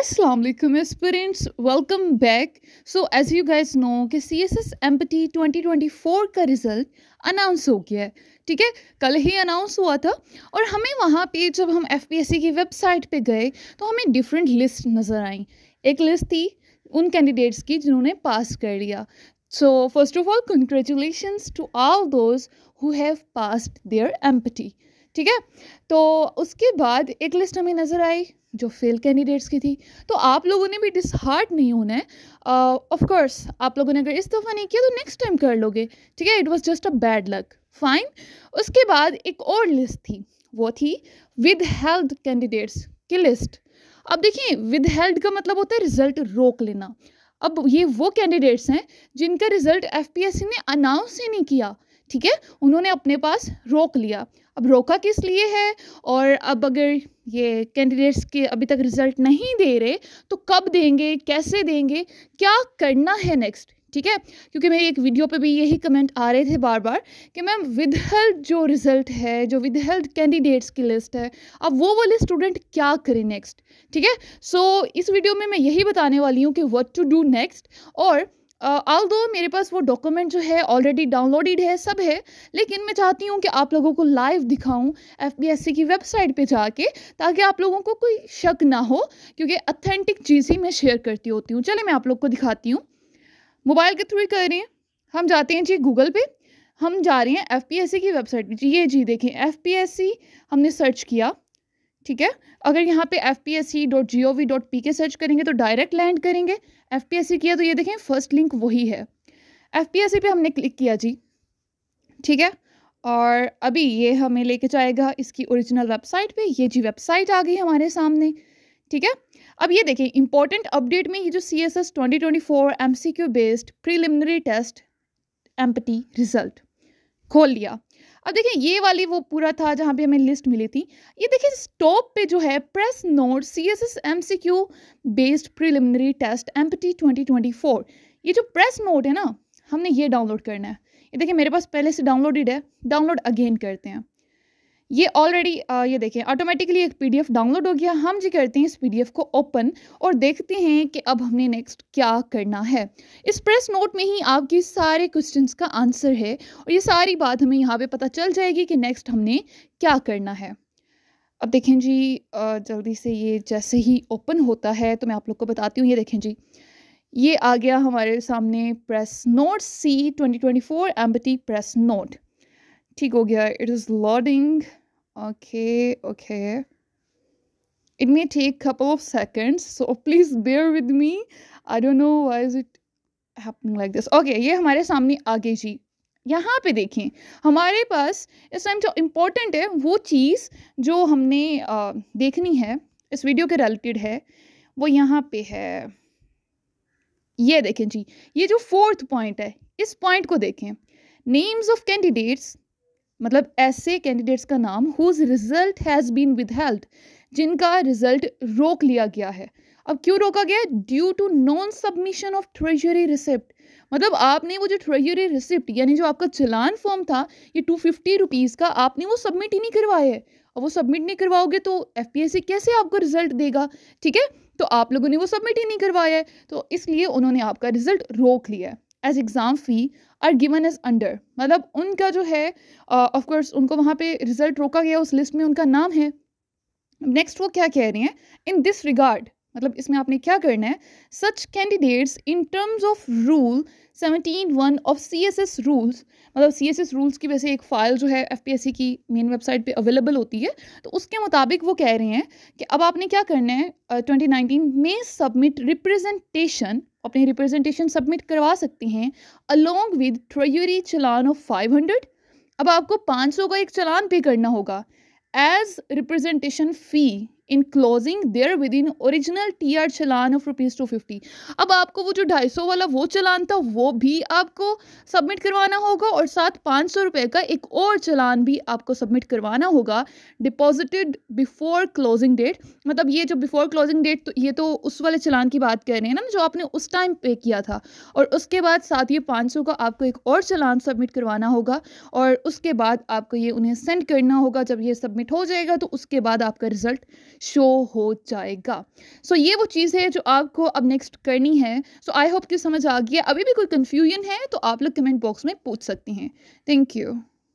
असलम वालेकुम welcome back so as you guys know कि C S S M P T twenty twenty four का result announce हो गया है ठीक है कल ही अनाउंस हुआ था और हमें वहाँ पे जब हम एफ पी एस सी की वेबसाइट पे गए तो हमें डिफरेंट लिस्ट नज़र आई एक लिस्ट थी उन कैंडिडेट्स की जिन्होंने पास कर लिया so first of all congratulation to all those who have passed their M T ठीक है तो उसके बाद एक लिस्ट हमें नज़र आई जो फेल कैंडिडेट्स की थी तो आप लोगों ने भी डिसहार्ट नहीं होना है ऑफ uh, कोर्स आप लोगों ने अगर इस दफ़ा नहीं किया तो नेक्स्ट टाइम कर लोगे ठीक है it was just a bad luck fine उसके बाद एक और लिस्ट थी वो थी विद हेल्थ कैंडिडेट्स की लिस्ट अब देखिए विद हेल्थ का मतलब होता है रिजल्ट रोक लेना अब ये वो कैंडिडेट्स हैं जिनका रिजल्ट एफ ने अनाउंस ही नहीं किया ठीक है उन्होंने अपने पास रोक लिया अब रोका किस लिए है और अब अगर ये कैंडिडेट्स के अभी तक रिज़ल्ट नहीं दे रहे तो कब देंगे कैसे देंगे क्या करना है नेक्स्ट ठीक है क्योंकि मेरी एक वीडियो पे भी यही कमेंट आ रहे थे बार बार कि मैम विदहेल्ड जो रिज़ल्ट है जो विदहेल्ड कैंडिडेट्स की लिस्ट है अब वो वाले स्टूडेंट क्या करें नेक्स्ट ठीक है सो so, इस वीडियो में मैं यही बताने वाली हूँ कि व्हाट टू डू नेक्स्ट और ऑल दो मेरे पास वो डॉक्यूमेंट जो है ऑलरेडी डाउनलोडेड है सब है लेकिन मैं चाहती हूँ कि आप लोगों को लाइव दिखाऊँ एफ की वेबसाइट पे जाके ताकि आप लोगों को कोई शक ना हो क्योंकि अथेंटिक चीज़ ही मैं शेयर करती होती हूँ चले मैं आप लोग को दिखाती हूँ मोबाइल के थ्रू ही कर रहे हैं हम जाते हैं जी गूगल पे हम जा रहे हैं एफ की वेबसाइट पर जी ये जी देखें एफ हमने सर्च किया ठीक है अगर यहाँ पे F P S C dot G O V dot P K search करेंगे तो डायरेक्ट लैंड करेंगे एफ पी एस सी किया तो ये देखें फर्स्ट लिंक वही है एफ पी एस सी पे हमने क्लिक किया जी ठीक है और अभी ये हमें लेके जाएगा इसकी ओरिजिनल वेबसाइट पे ये जी वेबसाइट आ गई हमारे सामने ठीक है अब ये देखें इंपॉर्टेंट अपडेट में ये जो C S S twenty twenty four M C Q based preliminary test MPT result खोल लिया अब देखिए ये वाली वो पूरा था जहाँ पे हमें लिस्ट मिली थी ये देखिए टॉप पे जो है press note C S S M C Q based preliminary test M P T twenty twenty four ये जो प्रेस नोट है ना हमने ये डाउनलोड करना है ये देखिए मेरे पास पहले से डाउनलोडेड है डाउनलोड अगेन करते हैं ये ऑलरेडी ये देखें ऑटोमेटिकली एक पीडीएफ डाउनलोड हो गया हम जो करते हैं इस पीडीएफ को ओपन और देखते हैं कि अब हमने नेक्स्ट क्या करना है इस प्रेस नोट में ही आपके सारे क्वेश्चंस का आंसर है और ये सारी बात हमें यहाँ पे पता चल जाएगी कि नेक्स्ट हमने क्या करना है अब देखें जी जल्दी से ये जैसे ही ओपन होता है तो मैं आप लोग को बताती हूँ ये देखें जी ये आ गया हमारे सामने press note C twenty twenty four press note ठीक हो गया it is loading Okay, okay. It may take couple of seconds, so please bear with me. I don't know why is it happening like this. Okay, ये हमारे सामने आगे जी यहाँ पे देखें हमारे पास इस टाइम जो इम्पोर्टेंट है वो चीज़ जो हमने आ, देखनी है इस वीडियो के रिलेटेड है वो यहाँ पे है ये देखें जी ये जो फोर्थ पॉइंट है इस पॉइंट को देखें नेम्स ऑफ कैंडिडेट्स मतलब ऐसे कैंडिडेट्स का नाम whose result has been withheld जिनका रिजल्ट रोक लिया गया है अब क्यों रोका गया due to non submission of treasury receipt मतलब आपने वो जो ट्रेजरी रिसिप्ट यानी जो आपका चलान फॉर्म था ये टू फिफ्टी रुपीज़ का आपने वो सबमिट ही नहीं करवाया है और वो सबमिट नहीं करवाओगे तो एफ कैसे आपको रिजल्ट देगा ठीक है तो आप लोगों ने वो सबमिट ही नहीं करवाया है तो इसलिए उन्होंने आपका रिजल्ट रोक लिया है as exam fee are given as under मतलब उनका जो है ऑफकोर्स uh, उनको वहाँ पे रिजल्ट रोका गया उस लिस्ट में उनका नाम है नेक्स्ट वो क्या कह रहे हैं इन दिस रिगार्ड मतलब इसमें आपने क्या करना है such candidates in terms of rule seventeen one of C S S rules मतलब सी एस एस रूल्स की वैसे एक फ़ाइल जो है एफ पी एस सी की मेन वेबसाइट पे अवेलेबल होती है तो उसके मुताबिक वो कह रहे हैं कि अब आपने क्या करना है ट्वेंटी नाइनटीन में सबमिट रिप्रेजेंटेशन अपनी रिप्रेजेंटेशन सबमिट करवा सकते हैं along with treasury challan of five hundred अब आपको पाँच सौ का एक चलान पे करना होगा as representation fee enclosing therewith in original T R challan of rupees two fifty अब आपको वो जो ढाई सौ वाला वो चलान था वो भी आपको सबमिट करवाना होगा और साथ पाँच सौ रुपये का एक और चलान भी आपको सबमिट करवाना होगा डिपॉजिटेड बिफोर क्लोजिंग डेट मतलब ये जो बिफोर क्लोजिंग डेट तो ये तो उस वाले चलान की बात कर रहे हैं ना जो आपने उस टाइम पे किया था और उसके बाद साथ ये पाँच सौ का आपको एक और चलान सबमिट करवाना होगा और उसके बाद आपको ये उन्हें सेंड करना होगा जब ये सबमिट हो जाएगा तो उसके बाद आपका रिज़ल्ट शो हो जाएगा सो so, ये वो चीज़ है जो आपको अब नेक्स्ट करनी है सो आई होप कि समझ आ गया अभी भी कोई कन्फ्यूजन है तो आप लोग कमेंट बॉक्स में पूछ सकती हैं थैंक यू